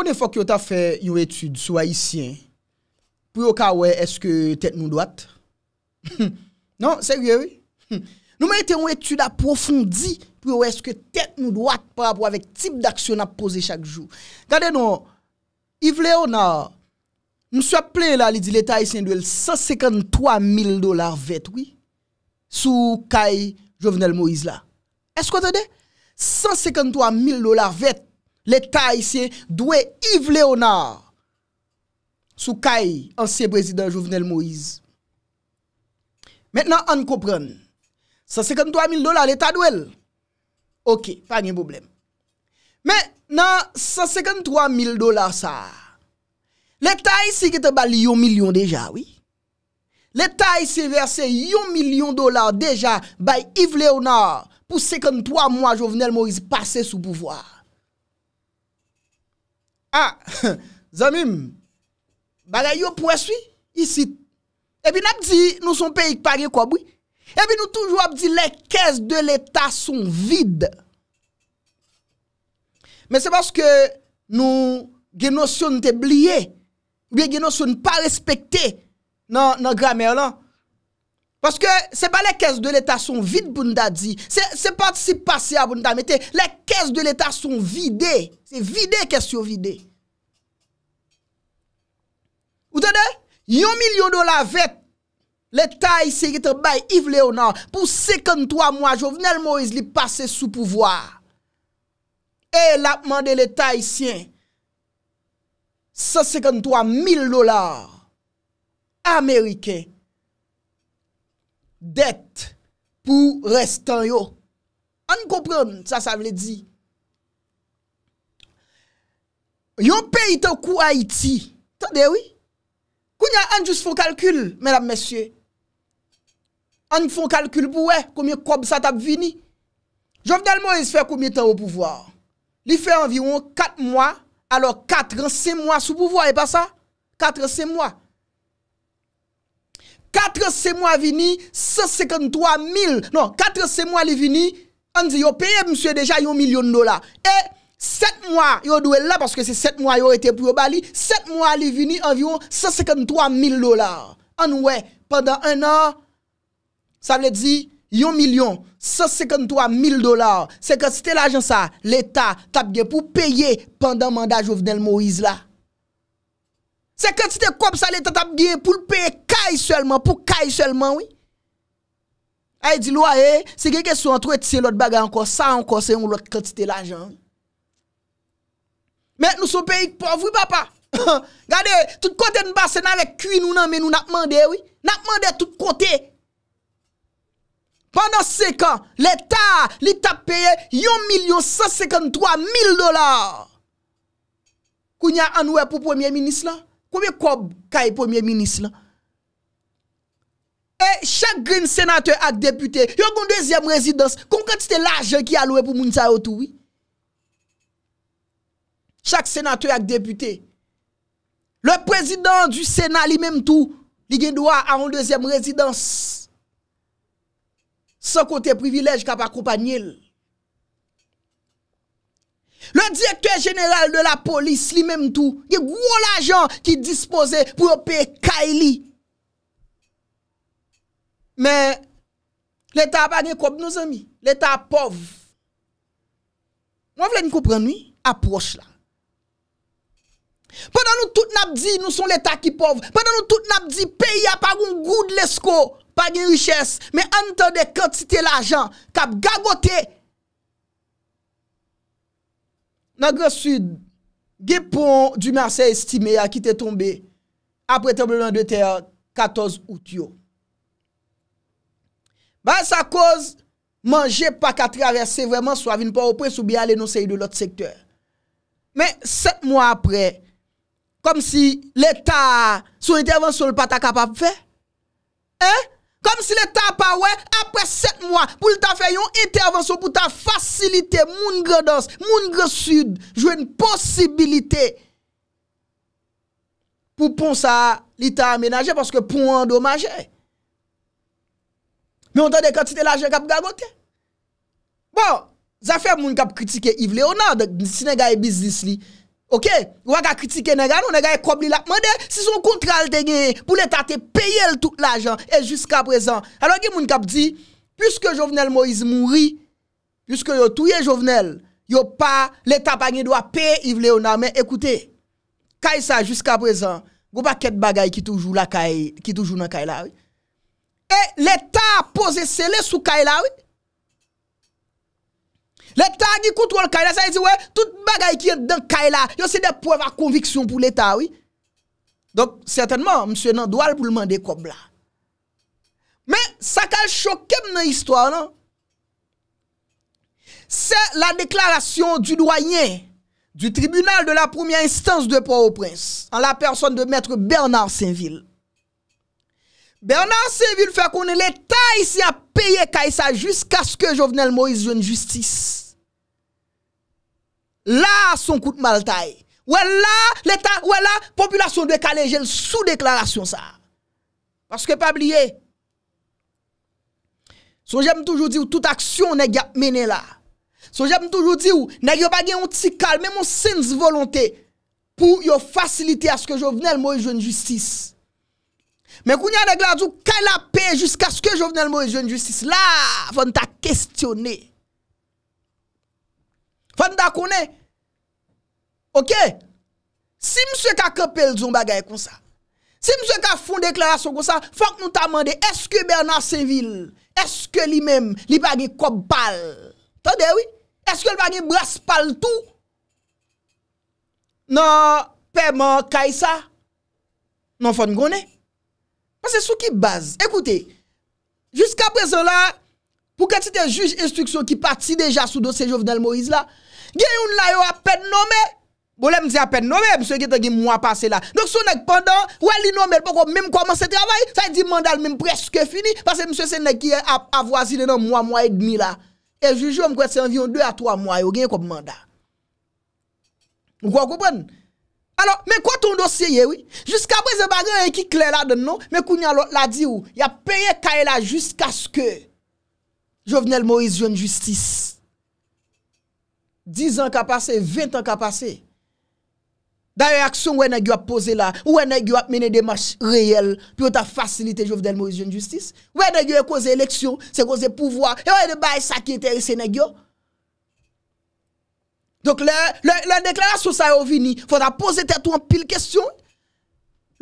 pou ne fok yo ta fe yon etude sou haisyen pou yo ka we eske tet nou doat? Non, seriye we? Nou me ete yon etude aprofondi pou yo eske tet nou doat parapou avek tip d'aksyon apose chak jou. Gade nou, y vle yo na, m sou aple la li di leta haisyen do el 153 mil dolar vet, oui? Sou kay Jovenel Moïse la. Esko te de? 153 mil dolar vet L'Etat isi dwe Yves Léonard sou kay anseye prezident Jouvenel Moïse. Mètenan an koupren, 153 mil dolar l'Etat dwe l. Ok, fanyen boblem. Mè nan 153 mil dolar sa, l'Etat isi ki te bali yon milyon deja, oui. L'Etat isi verse yon milyon dolar deja bay Yves Léonard pou 53 mwa Jouvenel Moïse pase sou pouvoar. Ha, ah, zamim, bagay yo pweswi, isi, ebi nap di nou son peyik pari kwa bouy, ebi nou toujou ap di le kez de leta son vide. Men se baske nou genosyon te bliye, ou bien genosyon pa respekte nan grameyo lan. Paske se pa le kes de l'Etat son vide bou nda di Se pa si pase a bou nda mette Le kes de l'Etat son vide Se vide kes yo vide Ou tade? Yon milyon dola vet L'Etat yisi yitre bay Yves Léonard Pou 53 mwa jovenel Moise li pase sou pouvoar E lapman de l'Etat yisi 153 mil dolar Ameriken Det pou restan yo An kompran sa sa vle di Yon pey te kou Haiti Tande wè Kou nyan an jous foun kalkul Menam mesye An foun kalkul pou wè Koumye kob sa tap vini Jovdel Moise fè koumye tan wè pou vwa Li fè anviron kat mwa Alors kat ren se mwa sou pou vwa E pa sa Kat ren se mwa Katre se mwa vini, se sekantouan mil, nan, katre se mwa li vini, an zi yo peye msye deja yon milyon dolar. E, set mwa, yo dwe la, paske se set mwa yo rete pou yo bali, set mwa li vini, an vyo, se sekantouan mil dolar. An wè, pandan an an, sa vle di, yon milyon, se sekantouan mil dolar, se ke stel ajan sa, l'Etat tapge pou peye pandan mandaj yo vnel Moïse la. Se kati te kop sa le tatap gen pou l'peye kay selman, pou kay selman, oui. Ay di lwa, hey, eh, se geke sou antwet se lout bagay ankon, sa ankon se yon lout kati te l'ajan. Met nou sou peyik pov, oui papa. Gade, tout kote nou basenare kwi nou nanmen nou napmande, oui. Napmande tout kote. Pendan se kan, l'Etat, l'Etat peye yon milyon sasekantouan, mil dolar. Kou nyan anwe pou premier minis lan. Koumè kob ka e pwemye minis lan? E, chak grin senatè ak deputè, yo kon dèzyèm rezidans, kon kon ti te lajè ki alowe pou moun sa otou, oui? Chak senatè ak deputè, le prezidant du senat li mèm tou, li gen do a, a kon dèzyèm rezidans. Se kote privilèj ka pa kompanyèl. Le direktor general de la polis li menm tou. Ye gwo l ajan ki dispose pou yo pey kaili. Men, l etat pa gen koub nou zemi. L etat pov. Mwen vle ni koupren nou, aproch la. Pendan nou tout nap di nou son l etat ki pov. Pendan nou tout nap di pey a pa goun goud lesko. Pa gen riches. Men an ton de kantite l ajan. Kap gagotey. Nagre sud, ge pon du mersè estime a ki te tombe apre te blan de te 14 out yo. Ba sa koz manje pa katre a resse vreman so avin pa ou pre sou bi ale nou se yi do lot sektor. Men, set mwa apre, kom si leta sou ite avan sou l pata kapap fe. Eh! Kom si le ta pa we apre 7 mwa pou li ta fe yon intervensyon pou ta bon, fasilite moun gredos, moun gresud, jwe yon posibilite pou pon sa li ta amenaje, paske pon endomaje. Me ontade kwa ti te laje kap gagote. Bon, zafè moun kap kritike Yves Léonard, sine gaye biznis li. Ok, wak a kritike nega, nou nega e krob li la. Mande, si son kontral denge, pou l'Etat te peye l tout l'ajan, e jusqu'a prezant. Ano ki moun kap di, puisque Jovenel Moïse mouri, juske yo touye Jovenel, yo pa l'Etat pa gen do a peye, yi vle yo nan, men, ekoute, kay sa jusqu'a prezant, wou pa ket bagay ki toujou la kay, ki toujou nan kay la, oui. E l'Etat a pose se le sou kay la, oui. L'État qui contrôle Kaila, ça veut dire, ouais, toute bagaille qui est dans Kaila, c'est des preuves à conviction pour l'État, oui. Donc, certainement, M. nan doit pour le demander comme là. Mais, ça qui a choqué dans l'histoire, C'est la déclaration du doyen du tribunal de la première instance de Port-au-Prince, en la personne de maître Bernard Saint-Ville. Bernard Saint-Ville fait qu'on l'État ici à payer Kaisa jusqu'à ce que Jovenel Moïse une justice. La son koute Malta e. Ouè la, l'Etat, ouè la, populasyon dwe kalenje l'sou deklarasyon sa. Paske pa bliye. Sou jèm toujou di ou tout aksyon negy ap mene la. Sou jèm toujou di ou negy yo bagen yon tsi kal, men mon sens volonté, pou yo fasilite aske jo vnen l'mo yon justice. Men kounya negy la djou kalapè jiska aske jo vnen l'mo yon justice. La, fon ta kestyone. Fon da konè? Ok? Si mswe ka kapel zon bagay kon sa, si mswe ka fon deklarasyon kon sa, fonk nou ta mande, eske Bernard Seville, eske li mem, li bagay koppal? Tande, oui? Eske li bagay braspal tou? Non, pe man kay sa? Non fon konè? Fon se sou ki baz? Ekoute, jiska prezon la, pou ke ti te juj instruksyon ki pati deja sou dosè jovenel Moïse la, pou ke ti te juj instruksyon ki pati deja sou dosè jovenel Moïse la, gen yon la yo apèd nomè, bole m di apèd nomè, msè gen te gen mwa pase la, dok sou nek pandan, wè li nomè, pou kòp mèm kòp manse travay, sa yi di mandal mèm preske fini, pase msè se nek yi avwazine nan mwa mwa et demi la, e jujou m kòp se anvyon 2 a 3 mwa yo, gen yon kòp mandal, m kòp koupen, alò, mè kòp ton dosye ye wè, jiska apè zè bagan yon yon ki kle la den nou, mè kounyan la di ou, ya peye ka e la jiska skè, Jovnel Moïse Je 10 an ka pase, 20 an ka pase, da reaksyon we nè gyo ap pose la, ouwe nè gyo ap mene de mèche reyel, pi ou ta fasylite Jove Delmo, jen justice, we nè gyo e kose eleksyon, se kose pouvoi, e ouwe de bay sa ki inteye se nè gyo? Donc le deklarasyon sa yo vini, fou ta pose tetou an pil kwestyon,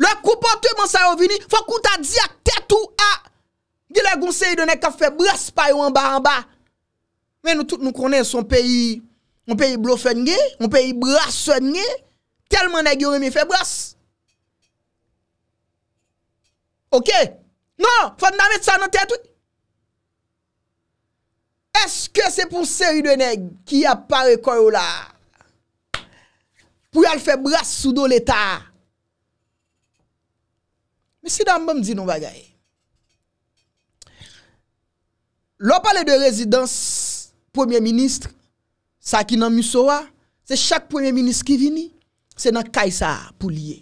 le koupotou mè sa yo vini, fou kou ta dji a tetou a, gile gounseyi dè nè ka fe brezpa yo an ba an ba, men nou nou konen son peyi, On pe yi blofen nge, on pe yi brason nge, telman neg yon reme fe bros. Ok? Non, fote nan met sa nan tet wè. Es ke se pou seri de neg ki apare kor ou la? Pou yal fe bros sou do l'Etat? Mè si dan mbèm di nou bagay. Lò pale de rezidans premier ministre, Sa ki nan misowa, se chak premiye minis ki vini, se nan kay sa pou liye.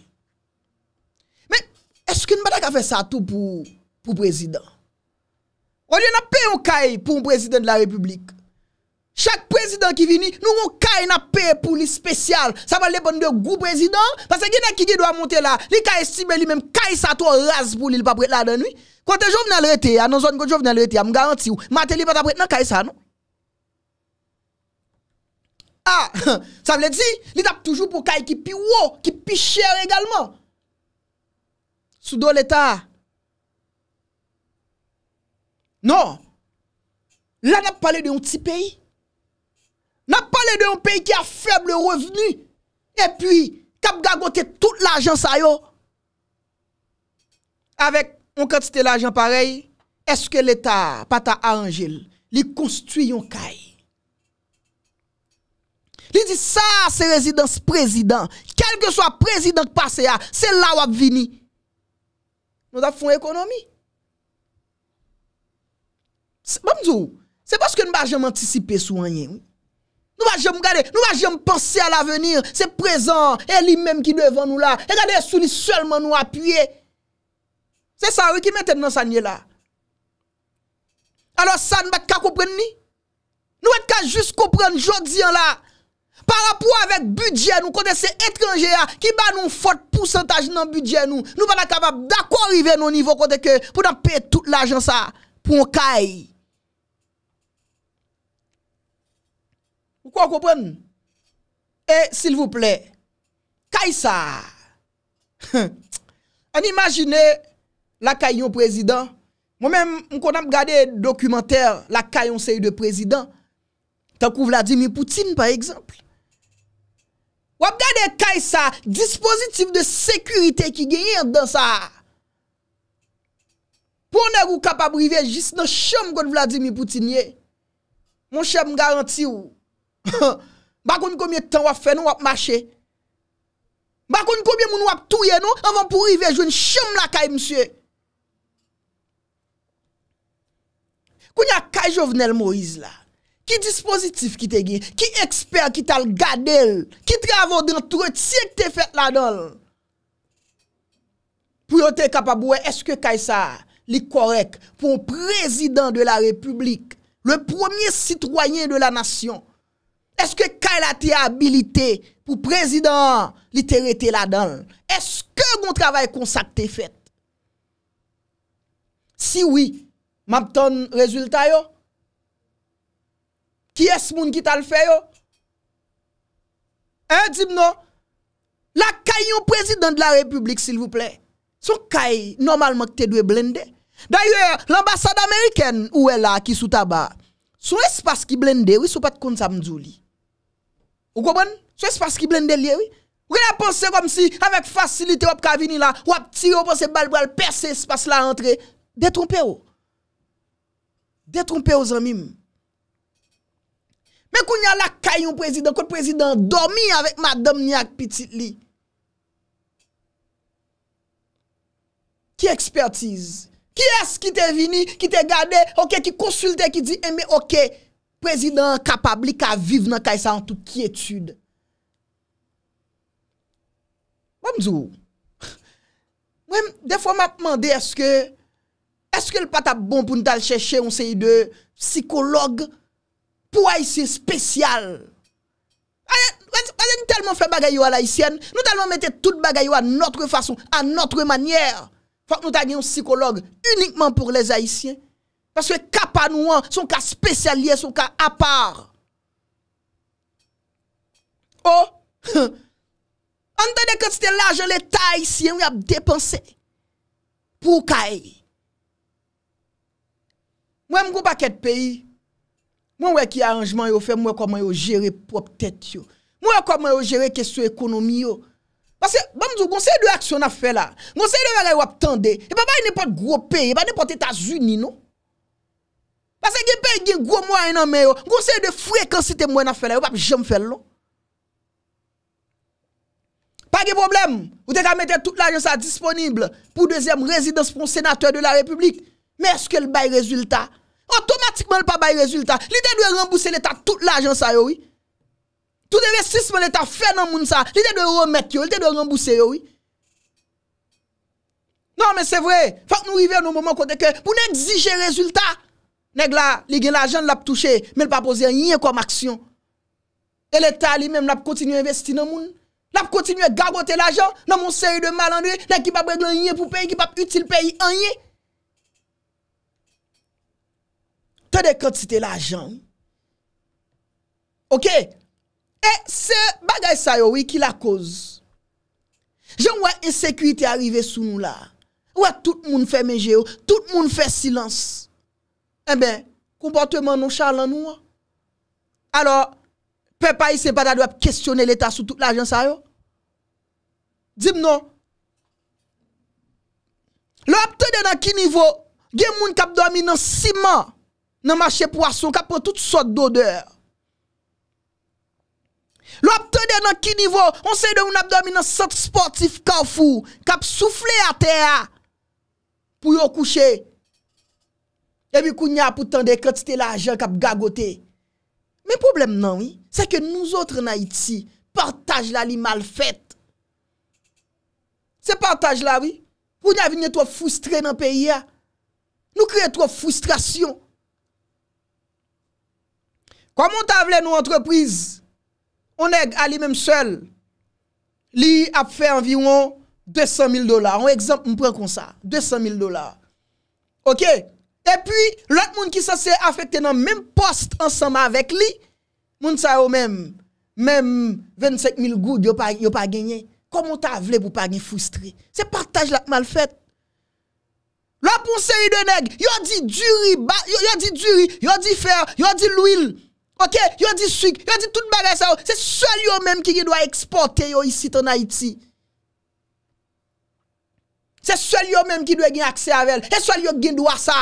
Me, eske nou batak a fe sa tou pou prezident? Oliye nan pe ou kay pou prezident la republik? Chak prezident ki vini, nou ou kay nan pe pou li spesyal, sa ba le bon de ou gou prezident? Pase genè ki genè do a monte la, li kay estibe li menm kay sa tou ou raz pou li li pa prezident la denwi? Kwa te jo vnen lreti, anon zon kwa te jo vnen lreti, am garanti ou, mate li batak prezident kay sa nou? Ha, ah, sa vle di, li dap toujou pou kay ki pi wou, ki pi chèr egalman. Soudo l'Etat. Non. La nap pale de yon ti peyi. Nap pale de yon peyi ki a feble reveni. E pi, kap gagote tout l'ajan sayo. Avèk, mwen katite l'ajan parey, eske l'Etat pata a Anjel li konstuyon kay. ça, c'est résidence président. Quel que soit président passé, c'est là où vini. Nous avons fait économie. C'est parce que nous ne jamais anticiper sur rien. Nous ne jamais nous jamais penser à l'avenir. C'est présent, et lui-même qui devant nous là. Et regardez, seulement nous appuyer. C'est ça oui, qui met dans sa là. Alors ça, nous ne pouvons pas comprendre. Nous ne pouvons pas juste comprendre en là. Par rapport avèk budye nou konde se etranje a, ki ba nou fote pousantaj nan budye nou, nou ba la kabab da kwa rive nou nivou konde ke, pou nan pe tout la jan sa, pou an kay. Pou kwa an kopren? E, sil vouple, kay sa. An imagine la kay yon prezident, mwen men m konan m gade dokumenter, la kay yon se yon de prezident, tan kou vla di mi Poutine par eksemple. Wap gade kay sa, Dispozitif de sekurite ki genye yon dan sa. Ponen wu kapab rive jis nan chanm kon Vladimir Poutinye. Mon chanm garanti wu. Bakoun koumye tan wap fè nou wap mache. Bakoun koumye moun wap touye nou, Avon pou rive jwen chanm la kay msye. Koun ya kay jovnel Moise la. Ki dispozitif ki te gye? Ki ekspert ki tal gadel? Ki travon den trot si ek te fet la don? Pou yo te kapabouwe, eske Kaysa li korek pou prezident de la republik? Le premier sitwoyen de la nasyon? Eske Kaila te abilite pou prezident li terete la don? Eske goun travay kon sak te fet? Si oui, map ton rezultay yo? Qui est ce monde qui t'a le fait yo? Hein, dis-moi. La caille président de la République, s'il vous plaît. Son caille, normalement, tu dois blender. D'ailleurs, l'ambassade américaine, où est là, qui sous tabac, son espace qui blende, oui, sous pas de compte, m'douli. Vous comprenez? Son espace qui blende, oui. Vous a pensé comme si, avec facilité, ou avez venir là, ou avez tiré, vous balle, vous percer espace là, entre Détrompez-vous. Détrompez-vous, amis. e kou nyala kay yon prezident, kou prezident domi avèk madame nyak pitit li. Ki ekspertise? Ki es ki te vini, ki te gade, ok, ki konsulte, ki di, e eh, me ok, prezident kapabli ka vive nan kay sa an tout ki etude. Mwem zo, mwem, defo mwa pman de eske, eske l pata bon pou nou tal chèche yon se yi de psikolog, yon se yi de psikolog, pou haisyen spesyal. A ye, wazen, wazen, nou telman fwe bagayyo al haisyen, nou telman mette tout bagayyo anotre fason, anotre manyer. Fak nou ta gwen yon psikolog unikman pou les haisyen. Paske kapanou an, son ka spesyalye, son ka apar. O, an tade kote stel la, jen le ta haisyen, ou yap depanse. Pou ka e? Mwen mgo baket peyi, Mwen wè ki arrangement yo fè, mwen wè kwa mwen yo jere prop tèt yo. Mwen wè kwa mwen yo jere kesyo ekonomi yo. Basè, bamzou, gonsè yon aksyon a fè la, gonsè yon a rewap tèndè, e pa bay nè pat grope, e pa nè pat Etats-Unis nou. Basè, gen pe gen gro mwen anmen yo, gonsè yon de frekansite mwen a fè la, yo pap jèm fè lò. Pa ge problem, ou te ka mette tout l'agensa disponible pou deuxième résidence pou un sénateur de la République, mè eske l'bay résultat? Otomatikman l pa bay rezultat. Li te dwe rembouse l etat tout l ajan sa yo. Tout evestisme l etat fè nan moun sa. Li te dwe rembouse yo. Nan men se vwe. Fak nou rive an nou mouman kote kè. Pounen exige rezultat. Neg la li gen l ajan l ap touche. Men l pa pose yon yon kom aksyon. E l etat li men l ap kontinu investi nan moun. L ap kontinu gagote l ajan. Nan moun seri de malandre. Neg ki pa brek l yon yon pou pey. Ki pa util pey yon yon. Te de kote si te la jan. Ok. E se bagay sa yo ki la koz. Jan wè e sekwite arive sou nou la. Wè tout moun fè menje yo. Tout moun fè silans. E ben, kompote man nou chan lan nou. Alors, pe pa yi se pata do ap kestyone l'Etat sou tout la jan sa yo. Dib nou. Lo ap te de nan ki nivou, gen moun kap domi nan siman. nan mache poason, ka po tout sot doder. Lo ap tonde nan ki nivou, on se de un abdomi nan sot sportif ka ou fou, ka pou souffle a te a, pou yo kouche. Ebi kou nya pou tonde, kwen ti te la ajen, ka pou gagote. Men problem nan, se ke nou zotre nan iti, partaj la li mal fèt. Se partaj la, pou nya vinyet wap fustre nan peyi a, nou kreye wap fustrasyon, Kwa moun ta vle nou antreprise, ou neg a li menm sel, li ap fe environ 200 000 dolar. An ekzamp m pren kon sa, 200 000 dolar. Ok? E pi, lak moun ki sa se afekte nan menm post ansama vek li, moun sa yo menm, menm 25 000 goud yo pa genye. Kwa moun ta vle pou pa genye foustri? Se partaj lak mal fèt. Lak moun se yi de neg, yo di duri, yo di fer, yo di lwil. Ok, yon di souk, yon di tout bagay sa ou, se sol yon menm ki yon dwa eksporte yon isi ton Haiti. Se sol yon menm ki dwe gen akse avel, se sol yon gen dwa sa.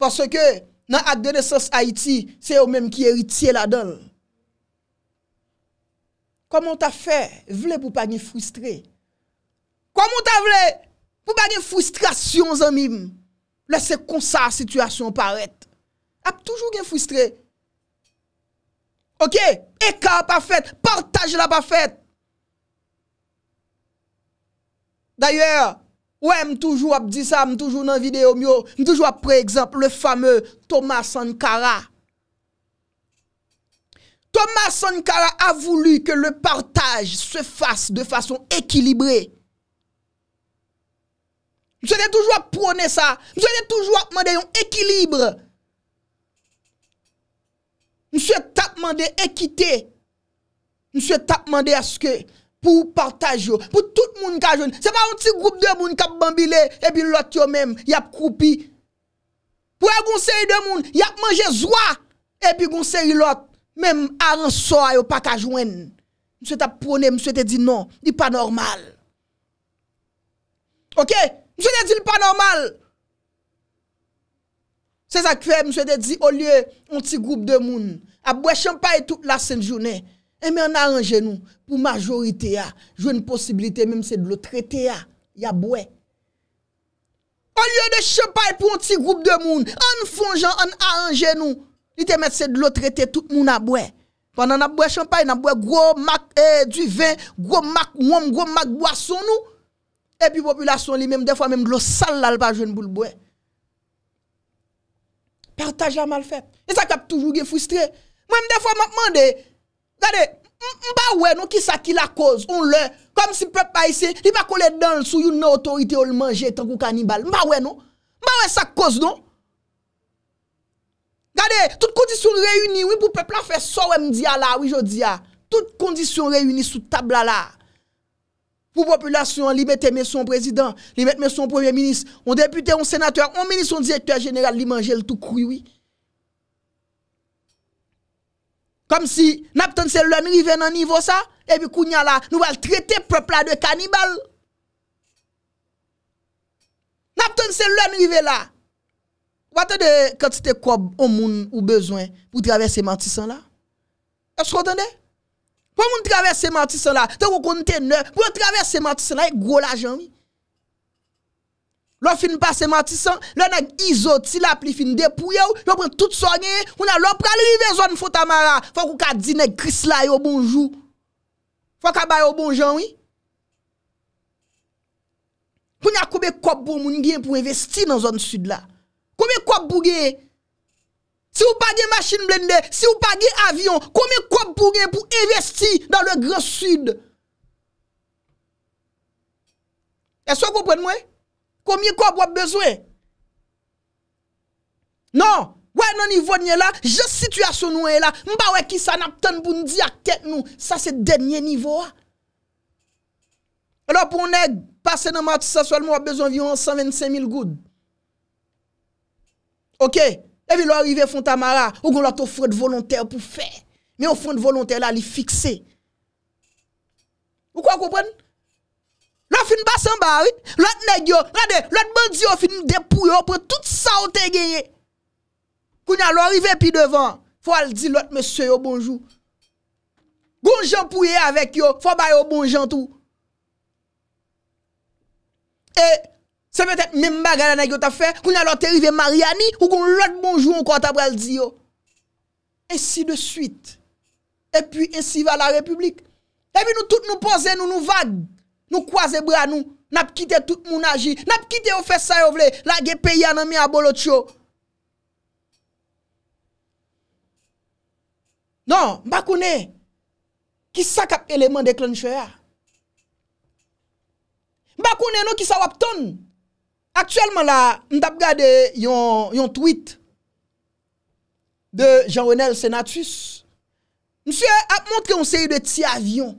Pase ke, nan Adolescence Haiti, se yon menm ki eritiye la don. Koman ta fe, vle pou pa gen frustre. Koman ta vle, pou pa gen frustrasyon zan mim. Lese konsa situasyon paret. Ape toujou gen frustre. Ok, écart parfait, partage la parfait. D'ailleurs, ouais, toujours à dire ça, toujours dans vidéo toujours exemple le fameux Thomas Sankara. Thomas Sankara a voulu que le partage se fasse de façon équilibrée. Je allez toujours à prôner ça. Je allez toujours à un équilibre. Mwen se tap mande ekite. Mwen se tap mande aske. Pou partaj yo. Pou tout moun kajwen. Se pa yon ti group de moun kap bambile. Ebi lot yo men. Yap koupi. Pou e gonseri de moun. Yap manje zwa. Ebi gonseri lot. Mem aran so ayo patajwen. Mwen se tap pwone. Mwen se te di non. Di pa normal. Ok. Mwen se te di li pa normal. Se sa kwe. Mwen se te di olye. Mwen se te di yon ti group de moun. à boire champagne toute la semaine journée. Et eh, mais on arrangé nous pour majorité a, une possibilité même c'est de le traiter a, y a boire. Au lieu de champagne pour un petit groupe de monde, on fongeant, on arrange nous. Il te met c'est de l'eau traiter tout le monde à boire. Pendant n'a boire champagne, a boire gros mac eh, du vin, gros mac wom, gros mac boisson nous. Et puis population lui même des fois même de l'eau sale là pas jeune pour le Partage la mal fait. Et ça cap toujours frustré Mwen mde fwa mwen mwande, gade, mba wè nou ki sa ki la koz, on lè, kom si pèp pa yise, li mba kole dan sou yon nou otorite ou lmanje tankou kanibal, mba wè nou, mba wè sa koz nou. Gade, tout kondisyon reyuni, wè pou pèp la fè so wè mdiya la, wè jò diya, tout kondisyon reyuni sou tabla la, pou populasyon li mette meson prezident, li mette meson premier minis, ou depute ou senatour, ou minis ou direktor general, li manje l'tou kouy wè. Kom si nap ton se loun rive nan nivou sa, e bi kou nyan la nou val trete prop la de kanibal. Nap ton se loun rive la, wate de kante te koub ou moun ou bezwen pou travesse mantisan la? A se kontende? Pou moun travesse mantisan la, te wou konten ne, pou moun travesse mantisan la, e gwo la jan mi. Lo fin pa se matisan, lo neg izo ti la pli fin de pouye ou, yo pren tout so nge, mwen a lo prele li ve zon fotamara, fwa kou ka di neg kris la yo bonjou. Fwa ka bay yo bonjou anwi. Mwen a koube kop pou moun gen pou investi nan zon sud la. Koube kop pou gen. Si ou pa gen machine blender, si ou pa gen avyon, koube kop pou gen pou investi nan le gren sud. E so kou pren mwen? komye kwa wap bezwe. Non, wè nan nivou nye la, jes situasyon nou e la, mba wè ki sa nap tan pou ndi ak ket nou, sa se den nye nivou a. Alò pou nè, pase nan mati saswal mwa wap bezwe vyon 125.000 goud. Ok, evi lò arrive fon tamara, ou goun lò to fred volontèr pou fè, mè ou fred volontèr la li fikse. Ou kwa koupèn? Ou kwa koupèn? A fin ba san barit, lout neg yo, rade, lout ban di yo fin depou yo pre tout sa ou te genye. Koun alo arrive pi devan, fwa al di lout mese yo bonjou. Goun jampouye avek yo, fwa bayo bonjantou. E, se metet memba gana negyo ta fe, koun alo te rive Mariani, ou koun lout bonjou an kont apre al di yo. E si de suite, e pi e si va la republik. E pi nou tout nou pose, nou nou vague. Nou kwa zebra nou, nap kite tout moun aji, nap kite ofesa yo vle, lage pe ya nan mi a bolot yo. Non, mba kone, ki sa kap eleman de klan choya? Mba kone nou ki sa wap ton? Aktuelman la, mdap gade yon tweet de Jean-Renel Senatus. Mse ap montre yon seyi de ti avyon.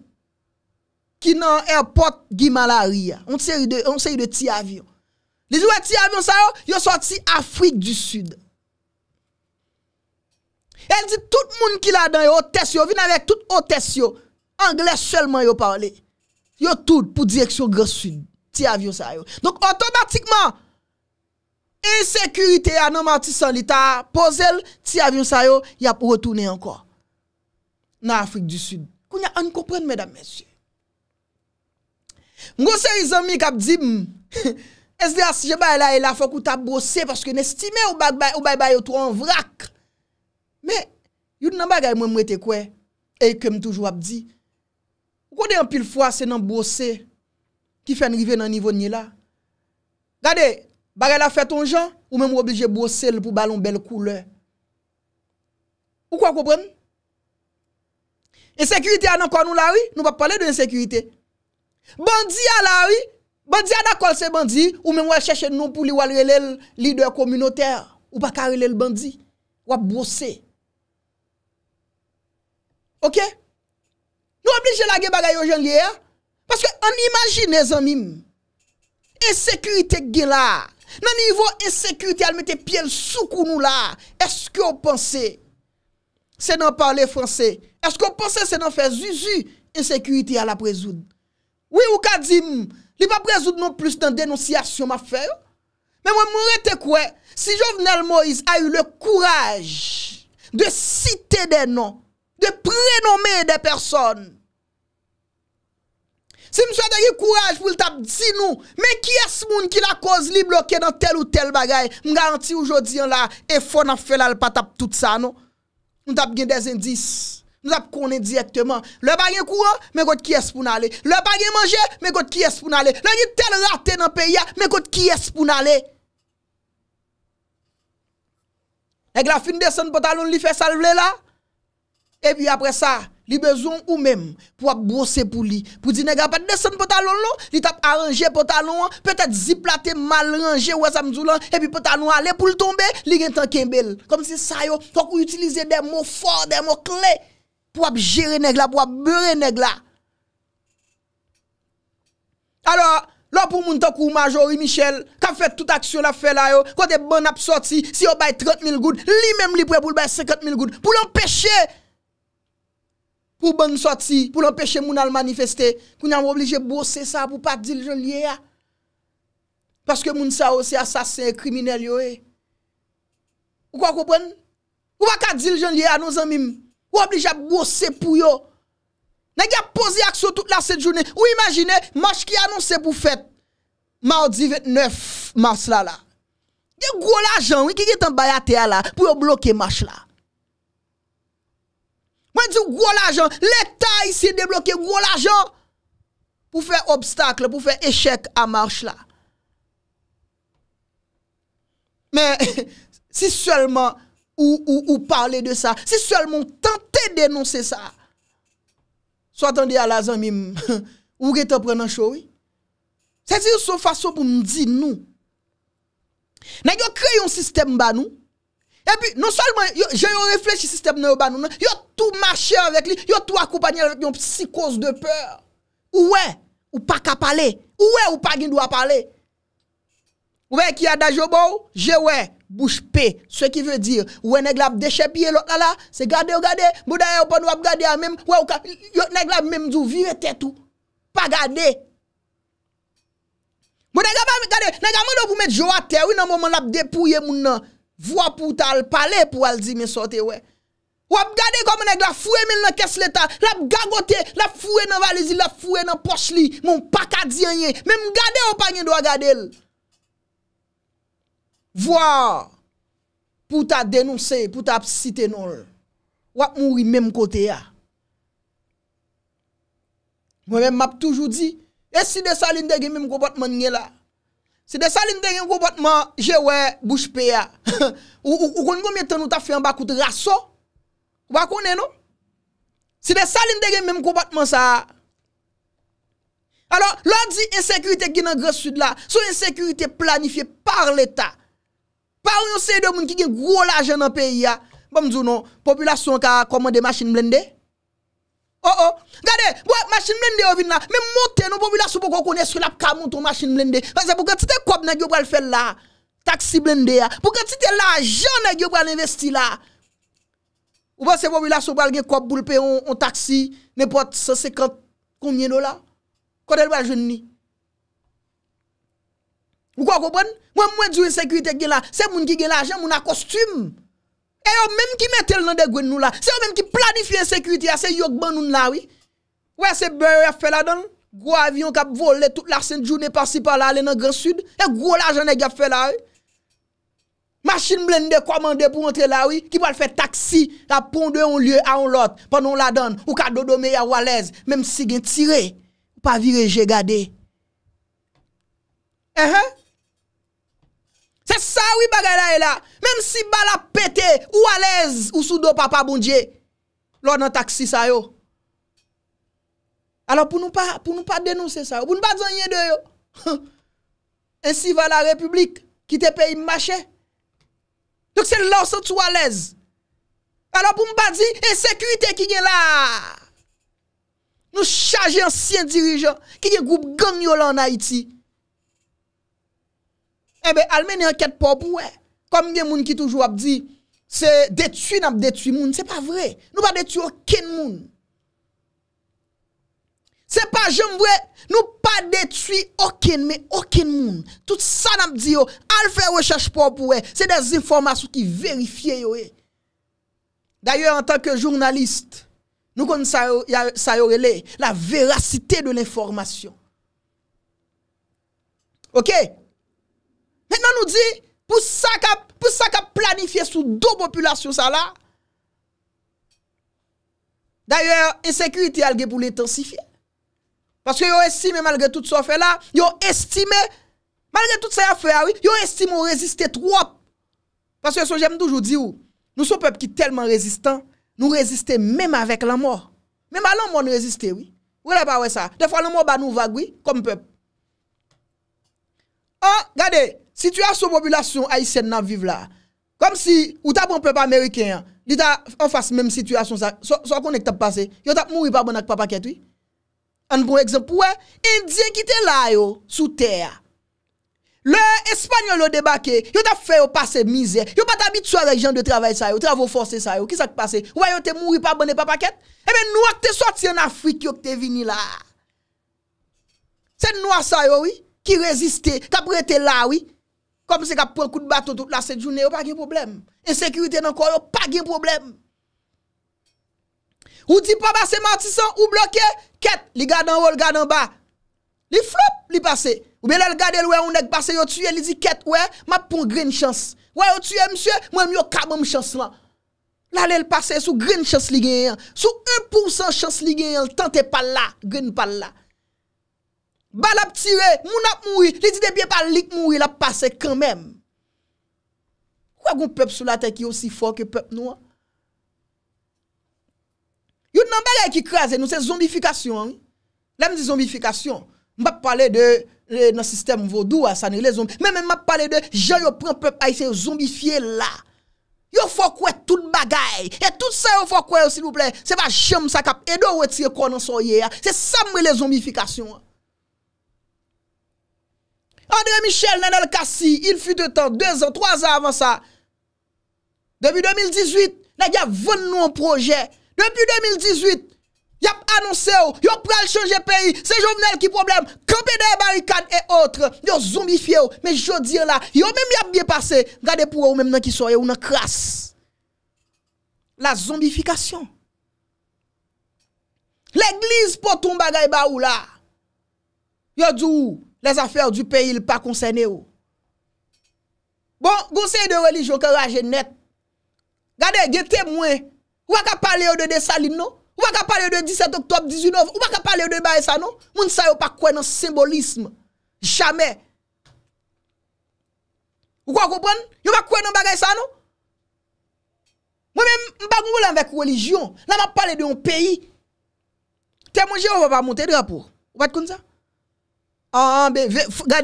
qui dans airport Guimalaria. On série de on série de petits avions. Les petits avions ça yo, yo sorti Afrique du Sud. Elle dit tout le monde qui là dans hôtesse yo vient avec tout hôtesse yo. Anglais seulement yo parler. Yo tout pour direction Grand Sud. Petit avion ça yo. Donc automatiquement insécurité à non martissant l'état posé petit avion ça yo, y a retourner encore. Dans Afrique du Sud. Qu'on a comprend comprendre mesdames messieurs. Mgo se yu zanmi kap di m, es de a si je baye la e la fok ou ta brose paske n estime ou baye baye ou tou an vrak. Me, yu nan bagay mwen mwete kwe, e yu kem toujou ap di. Ou kwa de yon pil fwa se nan brose ki fen rive nan nivou nye la? Gade, bagay la fwe ton jan, ou mwen mwen oblije brose l pou balon bel koule? Ou kwa kouprem? Ensekirite anan kwa nou la oui, nou pa pale de ensekirite. Bandi a lawi, bandi a nakol se bandi, ou men wèl chèche nou pou li wèl relèl lider komunotèr, ou pa kare lèl bandi, wèl brosè. Ok? Nou wèl plijè la gen bagay yo jeng liè, paske an imagine zan mim, en sekurite gen la, nan nivou en sekurite al mette piel soukou nou la, eske ou panse, se nan parle franse, eske ou panse se nan fè zuzu, en sekurite al apresoud. Ouye ou ka di, hmm, li pa prezout non plus nan denonsyasyon ma fè. Men mwen mwen rete kwe, si Jovenel Moïse a yu le kouraj de site denon, de prenome de person. Si mwen sade yu kouraj pou l tap di nou, men ki es moun ki la koz li blokè nan tel ou tel bagay, mwen garanti oujodi an la efo nan fè la l pa tap tout sa nou. Mwen tap gen dez indis. Mwen tap gen dez indis. Nou ap konen direktman, lè pa gen kou an, men kote kies pou nan le. Lè pa gen manje, men kote kies pou nan le. Lè gen tel rate nan peya, men kote kies pou nan le. E glap fin desen potalon li fe salvele la. E pi apre sa, li bezon ou men pou ak brose pou li. Pou di nega pat desen potalon lo, li tap aranje potalon an, petet ziplate malranje wè samzou lan, e pi potalon ale pou l tombe, li gen tan kembel. Kom si sayo, fok ou utilize dem mo for, dem mo kley. pou ap jere neg la, pou ap beure neg la. Alors, lò pou moun tokou majori Michel, ka fè tout aksyon la fè la yo, kote bon ap soti, si yo bay 30.000 goud, li mèm li pou e bay 50.000 goud, pou l'empeche pou bon soti, pou l'empeche moun al manifeste, koun yon woblije bose sa pou pa diljon liye ya. Paske moun sa ose asasin e kriminel yo e. Ou kwa koupen? Ou pa ka diljon liye ya nou zan mim? Ou oblij ap gwo se pou yo. Nan gen ap pose aksyon tout la set jounen. Ou imagine, mòj ki anonsè pou fet mòj 19 mòj la la. Gen gwo la jan, wè ki gen tan bayate a la pou yo bloke mòj la. Mwen di gen gwo la jan, l'Etat isi de bloke gwo la jan pou fe obstakle, pou fe echec a mòj la. Men, si sèlman Ou ou ou parle de sa. Si solmon tante denonse sa. So atende alazan mim. Ou rete prenen choui. Se si yo sou faso pou mdi nou. Nan yo kre yon sistem banou. E pi non solmon. Yo yo refleche sistem nan non, yo banou nan. Yo tou mache avek li. Yo tou akoupani avek yon psikose de peur. Ou we. Ou pa kapale. Ou we ou pa gindwa pale. Ouwe, ki a da jobou, jewe, bouchpe. Se ki ve dire, ouwe, neg lab deche pie lokala, se gade, oh, eh, ou gade, mouda e opon wap gade a mem, ouwe, neg lab mem zouvive tetou, pa gade. Mou neg a mou do pou met jo a te, ouwe nan mou moun lab de pouye moun nan, vwa pou tal pale pou al zi men sote, ouwe. Wap gade komo neg la fwe men nan kes leta, lab gagote, lab fwe nan valizi, lab fwe nan posli, moun pakadienye, men mou gade opan yon do a gade lè. Vwa, pou ta denounse, pou ta psitenol, wak mouri mèm kote ya. Mwen mèm map toujou di, e si de salin de gen mèm kou batman nye la? Si de salin de gen kou batman, je wè, boujpe ya. Ou kon kon mè tanou ta fè an bakout rason? Wak kon eno? Si de salin de gen mèm kou batman sa? Alors, lò di, insekurite gina gwa sud la, sou insekurite planifiye par l'Etat. Ba ou yon se yon moun ki gen gwo la ajen nan peyi ya? Ba mzou nou, populasyon ka komande masin blendé? Oh oh, gade, masin blendé yon vin la, men montè nou populasyon pou konè sou la pka moun ton masin blendé. Fè se pou kè ti te kop nan gyo pou al fè la, taksi blendé ya, pou kè ti te la ajen nan gyo pou al investi la. Ou fè se populasyon pou al gen kop boulpe yon taksi, nepot 150 koumye do la? Kote lwa ajen ni? Mwen mwen djou en sekurite gen la, se moun ki gen la, jen moun a kostum. E yo menm ki metel nan de gwen nou la, se yo menm ki planifi en sekurite ya, se yok ban nou nou la, wè se bè rè fè la dan, gwo avyon kap vole tout la sèndjou ne pasi pala alè nan gen sud, e gwo la jen ne gè fè la. Mâchin blèn de komande pou antre la wè, ki bal fè taksi la pondè yon lye a yon lot, panon la dan, ou ka dodo me yawalèz, mèm si gen tire, pa vire jè gade. E eh, hè, Sa wi bagay la e la Mem si bala pete ou alez Ou su do papa bundye bon Lo nan taksi sa yo Alo pou nou pa denouse sa yo Pou nou pa zanye de yo Ensi va la republik Ki te pe imache Dok se lòsot ou alez Alo pou nou pa zi E sekwite ki gen la Nou chaje ansyen dirijan Ki gen goup ganyo la anaiti Ebe almeni anket pop wè. Kom gen moun ki toujou ap di. Se detui nan detui moun. Se pa vre. Nou pa detui okin moun. Se pa jen mwè. Nou pa detui okin. Men okin moun. Tout sa nan di yo. Alfe rechache pop wè. Se de zi informasyon ki verifiye yo e. Da yo en tanke jurnalist. Nou kon sa yo rele. La verasite de l'informasyon. Ok? Mè nan nou di, pou sa ka planifiye sou dou populasyon sa la, d'ayor, insekuriti alge pou l'etensifiye. Paske yo estime, malge tout sa fe la, yo estime, malge tout sa fe awi, yo estime ou reziste troup. Paske sou jem doujou di ou, nou sou pep ki telman rezistan, nou reziste mèm avèk la mor. Mèm alè ou moun reziste wè. Ou lè pa wè sa? De fwa lè mor ba nou vag wè, kom pep. Oh, ah, gade, Sityasyon populasyon ayisen nan vive la. Kom si, ou ta bon pleb Ameriken, li ta, an fase menm sityasyon sa, so akonek ta pase, yo ta mouri pa bon ak papaket, oui? An bon ekzamp, ouwe, indyen ki te la yo, sou ter. Le Espanyol lo debake, yo ta fe yo pase mize, yo pa ta bit so rejyan de travay sa yo, travoy force sa yo, kisa ki pase? Ouwe yo te mouri pa bon ak papaket? Ebe eh nou ak te sot si an Afrik yo ki te vini la. Se nou a sa yo, oui? Ki reziste, ta brete la, oui? Kom se ka pon kou de baton tout la se jounen, yo pa gen problem. En sekurite nan kon, yo pa gen problem. Ou di pa base mantisan, ou bloke, ket, li gade an ou, li gade an ba. Li flop, li base. Ou belè l gade l wey, ou neg base, yo tue, li di ket, wey, ma pon green chance. Wey, yo tue, msye, mwen myo kabon mchance la. La lè l base, sou green chance li gen yon. Sou 1% chance li gen yon, tan te pal la, green pal la. Bal ap tire, moun ap moui, li di debyen pa lik moui la pase kanmem. Kwa goun pep sou la te ki osi fok ke pep nou an? Yon nan bagay ki kreze nou se zombifikasyon an? La m di zombifikasyon. M pa pale de nan sistem vodou an, sa ni le zombifikasyon. Men men m pa pale de jay yo pren pep ay se zombifiye la. Yon fokwe tout bagay. E tout se yo fokwe yo sil ouple, se va chem sa kap. E do ou eti yo konan so ye a? Se sa m le zombifikasyon an? André Michel Nenel Kassi, il fut de temps, deux ans, trois ans avant ça. Depuis 2018, y a vendu nous un projet. Depuis 2018, il y a annoncé, oh, yo pral changer pays, c'est Jovenel qui problème, campé des barricades et autres, ont zombifié, oh. mais je dis là, il même y a bien passé, regardez pour eux même qui soyez dans nan crasse. La zombification. L'église pour ton bagay ba ou là. a dou, Les afer du peyi li pa konseyne ou. Bon, gounsey de relijyon ke raje net. Gade, gye te mwen. Ou wak a pale ou de desaline nou? Ou wak a pale ou de 17 oktob, 19? Ou wak a pale ou de bae sa nou? Moun sa yo pa kwen nan simbolisme. Jamè. Ou kwa koupen? Yo wak kwen nan bagay sa nou? Mwen mwen mba gounbou lan vek relijyon. La wap pale de yon peyi. Te moun jè ou wap a monte drap ou? Ou wak koun sa? Ah, ah,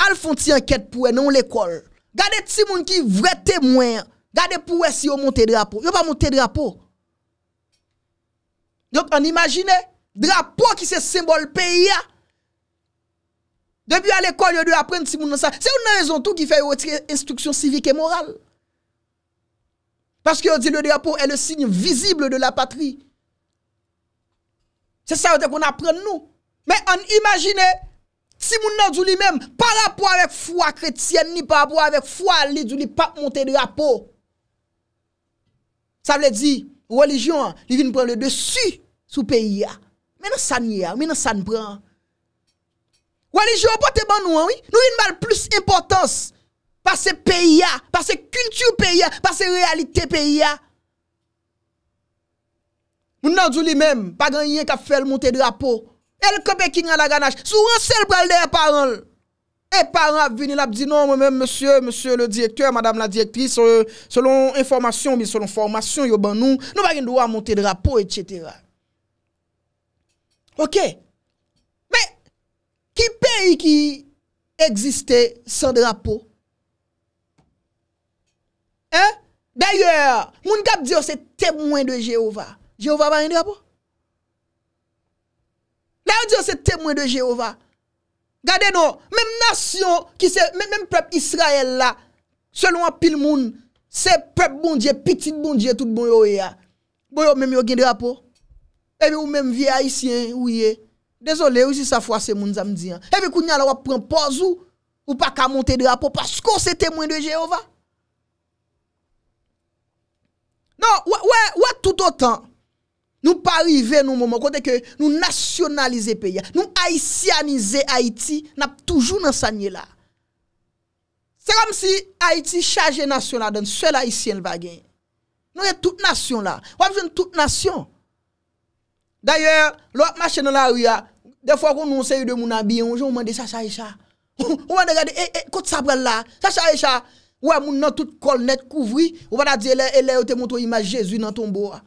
Alfon ti anket pou e non l'ekol Gade ti moun ki vre te mwen Gade pou e si yo monte drapo Yo pa monte drapo Donk an imagine Drapo ki se simbol pe ya Debu an l'ekol yo do apren ti moun nan sa Se yo nan rezon tou ki fe yon Instruksyon sivik e moral Paske yo di le drapo E le sign visible de la patri Se sa yo te kon apren nou Men an imagine Si moun nan djou li mem, pa la po avèk fwa kretiyen, ni pa la po avèk fwa li djou li pa moun te drapo. Sa vle di, wèlijyon, li vin pran le desu sou peyi ya. Menan sa nye ya, menan sa npran. Wèlijyon, po te ban nou an, nou vin mal plus importans, pa se peyi ya, pa se kultiou peyi ya, pa se realite peyi ya. Moun nan djou li mem, pa gen yen ka fel moun te drapo. El kope ki ngan la ganache. Sou an sel pral de e paran l. E paran ap vini lap di nou. Mwen mwen monsye, monsye le direktor, madame la direktrice. Euh, solon informasyon mi, solon formasyon yo ban nou. Nou bagen do a monte drapo, etc. Ok. Men, ki peyi ki eksiste san drapo? Eh? Danyer, moun kap diyo oh, se temwen de Jehova. Jehova bagen drapo? Jehova bagen drapo? Kè yon diyon se temwen de Jehova? Gade nou, Mem nasyon ki se, Mem preb Israel la, Selon apil moun, Se preb bondye, Petit bondye, Tout bon yon yon e ya. Bon yon menm yon gen drapo. E mi ou menm viye haisyen, Ou ye. Desole, Ou si sa fwa se moun zam diyan. E mi koun yon la wap pren poz ou, Ou pa kamonte drapo, Pasko se temwen de Jehova? Non, Wè tout otan, Nou parive nou momo kote ke nou nasyonalize peya. Nou Haitianize Haiti, nap toujou nan sanyela. Se kom si Haiti chaje nasyon la, dan sou el Haitien l bagen. Nou e tout nasyon la. Wap ven tout nasyon. Daye, l wap mache nan la ou ya. De fwa kon nou se yu de moun nabiyon, jou mwen de sacha echa. Wap mwen de gade, e, e, kote sabre la. Sacha echa. Wap moun nan tout kol net kouvri. Wap nan diye, e, e, te moun tou ima Jezu nan ton bo a.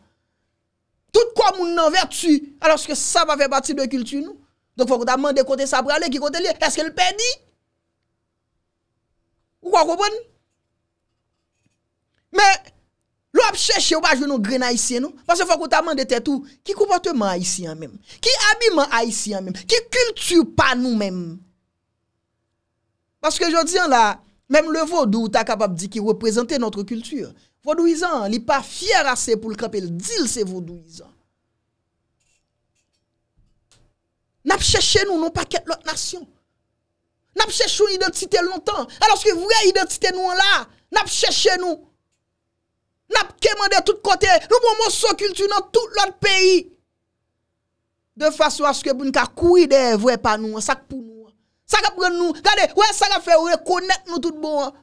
Tout kwa moun nan vertu aloske sa pa fe bati de kultu nou. Donk fokou ta mande kote sa pou ale, ki kote le, eske l pe di? Ou kwa kou bon? Men, lop cheche ou pa joun nou gren aisyen nou. Pase fokou ta mande tetou ki koubote man aisyen men. Ki ami man aisyen men. Ki kultu pa nou men. Pase ke joun diyan la, menm le vodou ta kapab di ki represente notre kultu yo. Vodouizan li pa fyer ase pou l kapil, dil se vodouizan. Nap chèche nou, nou pa ket lot nasyon. Nap chèche ou identite lontan, aloske vwe identite nou an la. Nap chèche nou. Nap keman de tout kote, nou pou monsokultu nan tout lot peyi. De fasyon aske pou nka kou ide vwe pa nou an, sak pou nou an. Sak apren nou, gade wè sak apre wè konet nou tout bon an.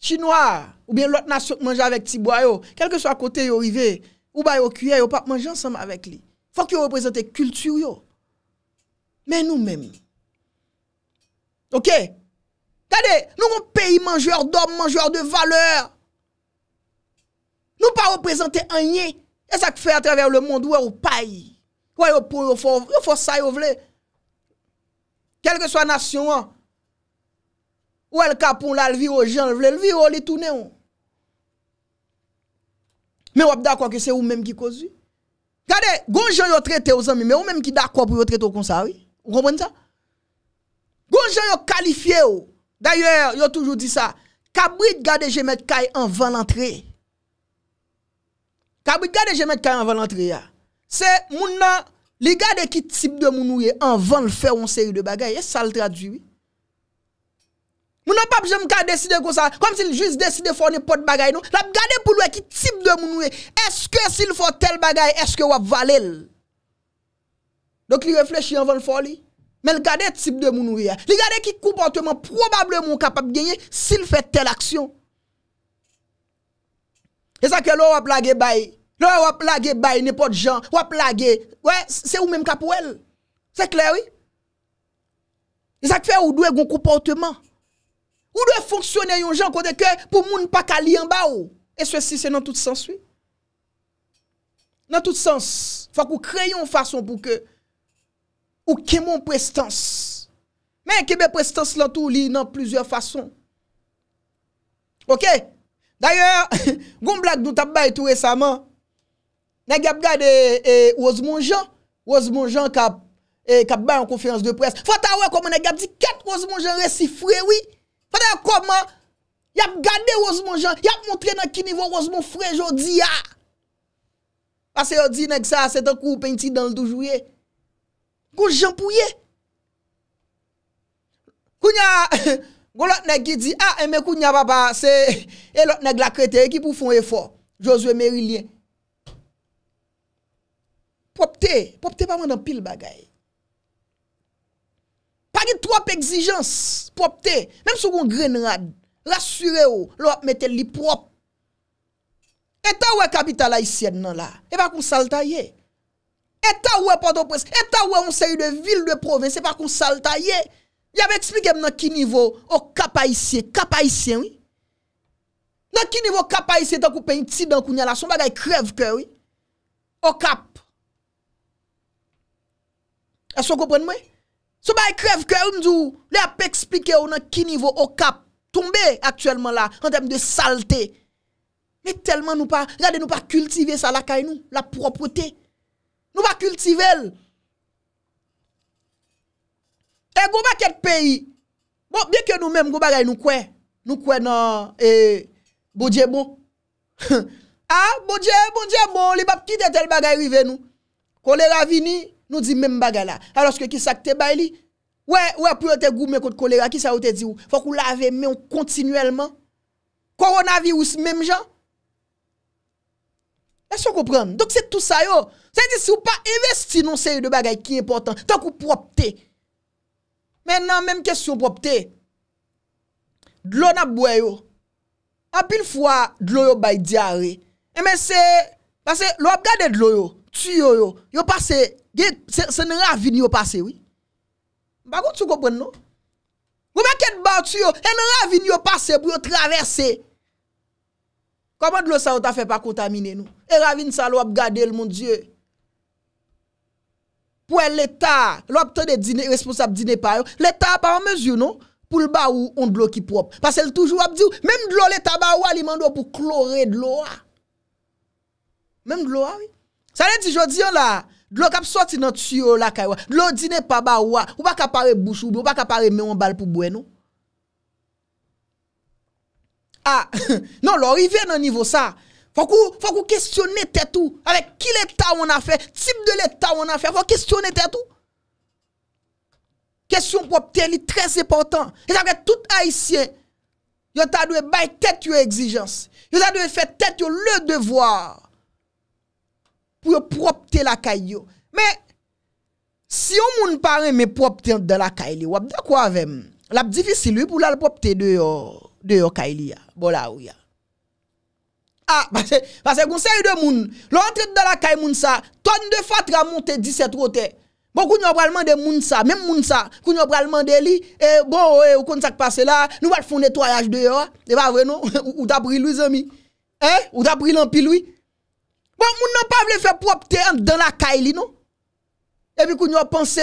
Chinwa, ou bien lot nasyon manja avèk tibwa yo, kelke so akote yo rive, ou bayo kuyè, yo pa manja ansanm avèk li. Fòk yo reprezentè kulturyo. Men nou mèmi. Ok? Kade, nou moun peyi manjèor dòm, manjèor dè valeur. Nou pa reprezentè anyè, e sa k fè a trèvèr le mond wè ou payi. Wè yo pou, yo fò sa yo vle. Kelke so a nasyon an, Ou el ka pou la lvi ou jen lvi ou li toune ou. Men wap da kwa ki se ou menm ki kozu. Gade, goun jen yo trete ou zanmi, men wap menm ki da kwa pou yo trete ou konsa ou. Ou kompon sa? Goun jen yo kalifiye ou. Danyer, yo toujou di sa. Kabrit gade jemet kaye anvan lantre. Kabrit gade jemet kaye anvan lantre ya. Se moun nan, li gade ki tip de moun ou ye anvan lfe ou an seri de bagay, e sal tradu yi. Moun an pap jen m ka deside kon sa, kom si l juis deside fò nipot bagay nou, l ap gade pou l wè ki tip de moun wè, e. eske si l fò tel bagay, eske wap valèl? Dok li reflechi anvan fò li, men l gade tip de moun wè, e. li gade ki kompanteman probable moun kapap genye, si l fè tel aksyon. E sa ke l wap lage bay, l wap lage bay nipot jan, wap lage, wè, se ou mèm kap wèl. Se kler wè? E sa ke fè ou dwe goun kompanteman, Ou dè fonksyonè yon jan kode kè pou moun pa kalye an ba ou? E swè si se nan tout sens wè? Nan tout sens. Fak ou kreyon fason pou kè. Ou kemon prestans. Men kemen prestans lantou li nan plizè fason. Ok? Dè yè, goun blak dout ap bay tout resaman. Nè gèp gade e, oz mon jan. Oz mon jan kap e, bay an konferans de pres. Fwa ta wè koman nè gèp di ket oz mon jan resifre wè? Fadek koman, yap gade oz mon jan, yap montre nan ki nivou oz mon frej, yo di a. Pase yo di neg sa, se te kou pe nti dan l toujou ye. Gou jan pou ye. Kou nya, gou lot neg ki di, a, ah, eme kou nya baba, se, e lot neg la krete, e ki pou fon e fo, Josue Merilien. Popte, popte pa man nan pil bagay. Aki twap egzijans pou opte, menm sou kon gren rad, rasyure ou, lop metel li prop. Eta ou e kapital aisyen nan la, e pa kon salta ye. Eta ou e porto pres, eta ou e onseye de vil de provins, e pa kon salta ye. Ya me eksplikem nan ki nivou o kap aisyen. Kap aisyen, oui. Nan ki nivou kap aisyen tan koupen yi ti dan kounye la, son bagay krev kwe, oui. O kap. Aswa koupen mwen? So ba e krev kwen ounzou, le ap pe eksplike ou nan ki nivou okap. Tumbe aktuelman la, an tem de salte. Me telman nou pa, gade nou pa kultive sa la kay nou, la propote. Nou pa kultive el. E gouba ket peyi, bon, biye ke nou menm gouba gay nou kwe. Nou kwe nan, e, Boudjembo. Ha, Boudjembo, ah, Boudjembo, li bab kit etel bagay rive nou. Kole la vini. Nou di menm baga la. A loske ki sakte bay li. Ou e pou yo te goumen konti kolera. Ki sa yo te di ou. Fok ou lave menm kontinuelman. Koronavirus menm jan. E se yo kouprem. Dok se tout sa yo. Se yo di si ou pa investi non se yo de bagay ki important. Tok ou propte. Menan menm kes yo propte. Dlo na bwe yo. A pil fwa. Dlo yo bay diare. E men se. Pase lo ap gade dlo yo. Tu yo yo. Yo pase yo. Se nè ravini yo pase, wè. Bakon sou kompwen nou? Kouman ket bautu yo, e nè ravini yo pase pou yo traverse. Kouman dlo sa yo ta fe pa kontamine nou? E ravini sa lò ap gade l mon die. Pou e leta, lò ap ton e responsab dine pa yo, leta ap ap amezyou nou? Pou l'ba ou, on dlo ki prop. Pase l toujou ap di ou, mèm dlo leta ba ou, alimando pou klore dlo wè. Mèm dlo wè, wè. Sa lè di jodi yo la, Lo kap soti nan tsyo la kaywa. Lo dine paba wwa. Ou pa kapare bouchoube. Ou pa kapare men wambal pou bwen nou. A. Non lor. I ven nan nivou sa. Fok ou. Fok ou kestyone tetou. Awek ki leta wana fe. Tip de leta wana fe. Fok kestyone tetou. Kestyon pou opte li tres epotan. E sape tout haisyen. Yon ta dwe bay tet yo egzijans. Yon ta dwe fe tet yo le devwa. pou yo propte la kay yo. Me, si yo moun pare me propte de la kay li, wap de kwa ve m? Lap difisi li pou lal propte de yo kay li ya. Bo la ou ya. A, pase konsey de moun, lor antre de la kay moun sa, ton de fat ramonte 17 rote. Bon, koun yo pralman de moun sa, moun sa, koun yo pralman de li, bon, eh, non? ou kon sak pase la, nou wak foun netoyaj de yo. De va vre nou? Ou ta prilou zemi? Eh? Ou ta prilampi lou? Bon, moun nan pa vle fè propte an dan la kaili nou. Ebi kou nou a pense,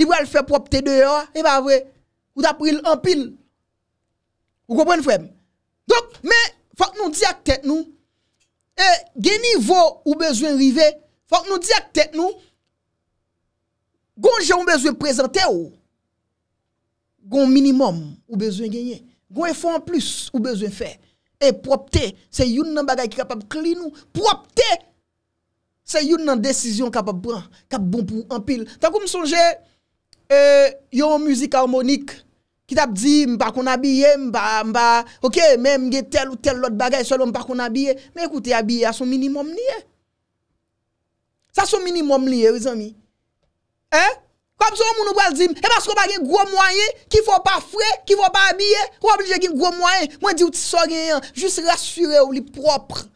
li wè al fè propte deyo, e ba vwe, ou da pril ampil. Ou gopwen fèm. Donk, men, fòk nou di ak tèk nou, e geni vò ou bezwen rive, fòk nou di ak tèk nou, goun jè ou bezwen prezante ou, goun minimum ou bezwen genye, goun e fò en plus ou bezwen fè, e propte, se youn nan bagay ki kapab klini nou, propte, Se yon nan desisyon kap bon pou empil. Takou m souje, yo mou mouzik harmonik, ki tap di, m pa kon abye, m pa, m pa, ok, men mge tel ou tel lot bagay, sol m pa kon abye, men ekoute, abye a son minimum liye. Sa son minimum liye, wè zanmi. Eh? Kwa m souje moun e ou m wè alzim, e bas kwa bagen gwo mwaye, ki fò pa fwe, ki fò pa abye, kwa bagen gwo mwaye, mwen di ou ti so gen yon, jous rassure ou li propre.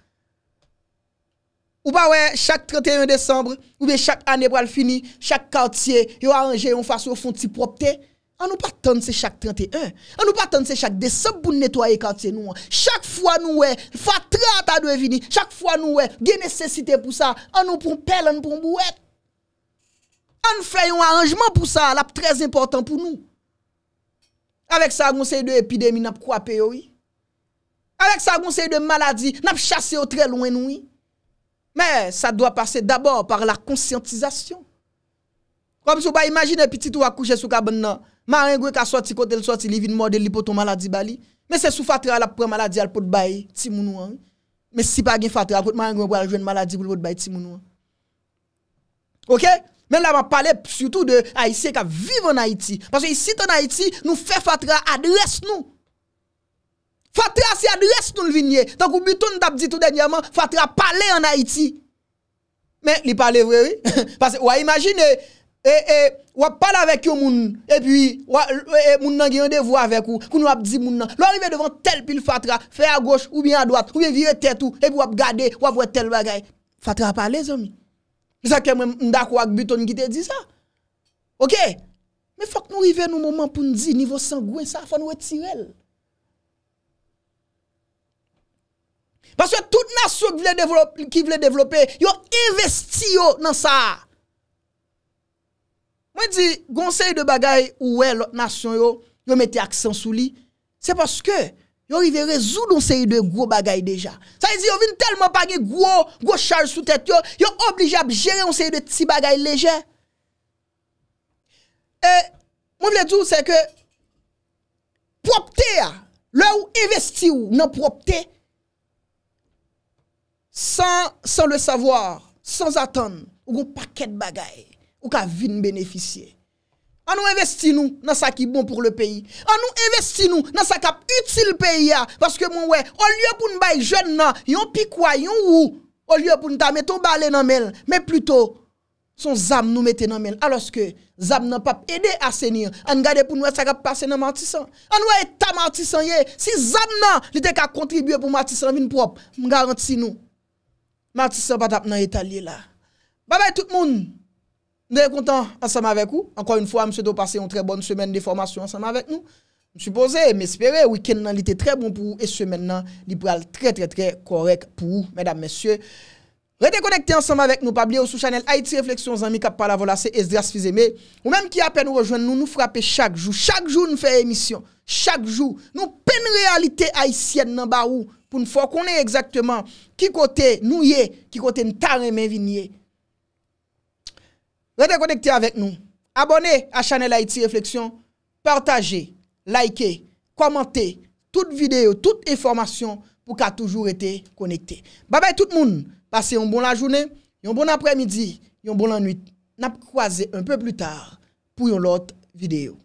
Ou ba wey, chak 31 Desembre, ou be chak ane pral fini, chak kaotse yo a anje yon fasyo fon ti propte, an ah, nou pa tante ah, se chak 31, an nou pa tante se chak Desembre pou netoye kaotse nou, chak fwa nou wey, fwa 3 ata devini, chak fwa nou wey, genesesite pou sa, an ah, nou pou mpel, an nou pou mbouet. An nou fwe yon a anjman pou sa, la pou trez important pou nou. Awek sa gounse yon epidemi nap kwape yo yi. Awek sa gounse yon maladi nap chase yo tre lwen nou yi. Mais ça doit passer d'abord par la conscientisation. Comme si vous un petit ou coucher sous cabane nan, marin qui a sorti côté le sorti il mort de l'hypoton maladie bali, mais c'est sous fatra la prend maladie pour peut bail ti hein. Mais si pas gen fatra vous marin pour pral une maladie pour pot bail ti OK mais là, on parler surtout de Haïtiens qui vivent en Haïti. Parce que ici, en Haïti, nous faisons fatra adresse nous. Fatra se adres nou vinye, tan kou Buton tap di tout denyaman, Fatra pale en Haiti. Men, li pale vrewe, e, e, wap pale avek yo moun, e pi e, moun nan ki yande vwa avek ou, kou nou ap di moun nan, lwa rive devan tel pil Fatra, fe a goch ou bi a doat, ou bi vire tet ou, e kou wap gade, wap wet tel bagay. Fatra pale zomi. Lisa ke mwen ndak wak Buton ki te di sa. Ok? Me fok nou rive nou moun man pou ndi, nivou sangwe sa, fwa nou wetirel. Paswa tout nas yo ki vle devlope, yo investi yo nan sa. Mwen di, goun sey de bagay, ouwe lot nasyon yo, yo mette aksan sou li, se paske, yo vle rezoudon sey de gwo bagay deja. Sa yi di, yo vin telman pagi gwo, gwo chal sou tet yo, yo oblijab jere yon sey de ti bagay leje. E, mwen vle tou se ke, propte ya, lè ou investi ou nan propte, San le savoar, san atan, ou goun paket bagay, ou ka vin benefisye. An nou investi nou nan sa ki bon pou le peyi. An nou investi nou nan sa kap util peyi ya. Paske moun we, ou lye pou nou bay jen nan, yon pi kwa, yon ou, ou lye pou nou ta meton balen nan men. Men pluto, son zam nou meten nan men. Aloske, zam nan pap ede asenir, an gade pou nou sa kap pase nan matisan. An nou e ta matisan ye, si zam nan lite ka kontribuye pou matisan vin prop, mou garanti nou. Matis sabat ap nan etalye la. Babay tout moun. Nou deyè kontan ansame avek ou. Anko yon fwa, mse do pase yon tre bonn semen de formasyon ansame avek nou. Mse pose, mse espere. Weekend nan li te tre bon pou ou. E semen nan, li pral tre tre tre korek pou ou. Medan mese. Rete konekte ansame avek nou. Pabli ou sou chanel. Haitse Reflexions Amikap. Pala volase. Es dras fizeme. Ou menm ki apen nou rejoen nou. Nou frape chak jou. Chak jou nou fey emisyon. Chak jou. Nou pen realite Haitienne nan bar ou. pou nou fò konè ekzaktèman ki kote nou ye, ki kote nou tanre men vin ye. Rete konekte avèk nou, abone a chanel Haiti Reflexion, partaje, laike, komante, tout videyo, tout informasyon, pou ka toujou rete konekte. Babay tout moun, pase yon bon la jounè, yon bon apremidi, yon bon lanwit, nap kwaze un peu plu tar, pou yon lot videyo.